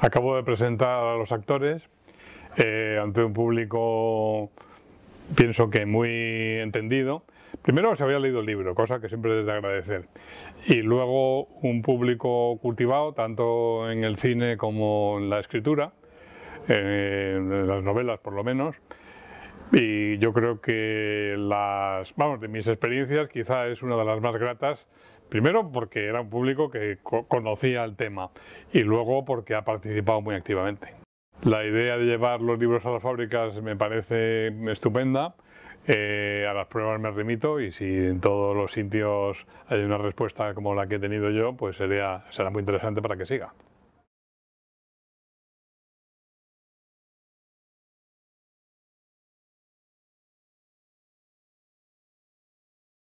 Acabo de presentar a los actores eh, ante un público, pienso que muy entendido. Primero se había leído el libro, cosa que siempre es de agradecer. Y luego un público cultivado, tanto en el cine como en la escritura, eh, en las novelas por lo menos. Y yo creo que las, vamos, de mis experiencias quizá es una de las más gratas Primero porque era un público que conocía el tema y luego porque ha participado muy activamente. La idea de llevar los libros a las fábricas me parece estupenda. Eh, a las pruebas me remito y si en todos los sitios hay una respuesta como la que he tenido yo, pues sería, será muy interesante para que siga.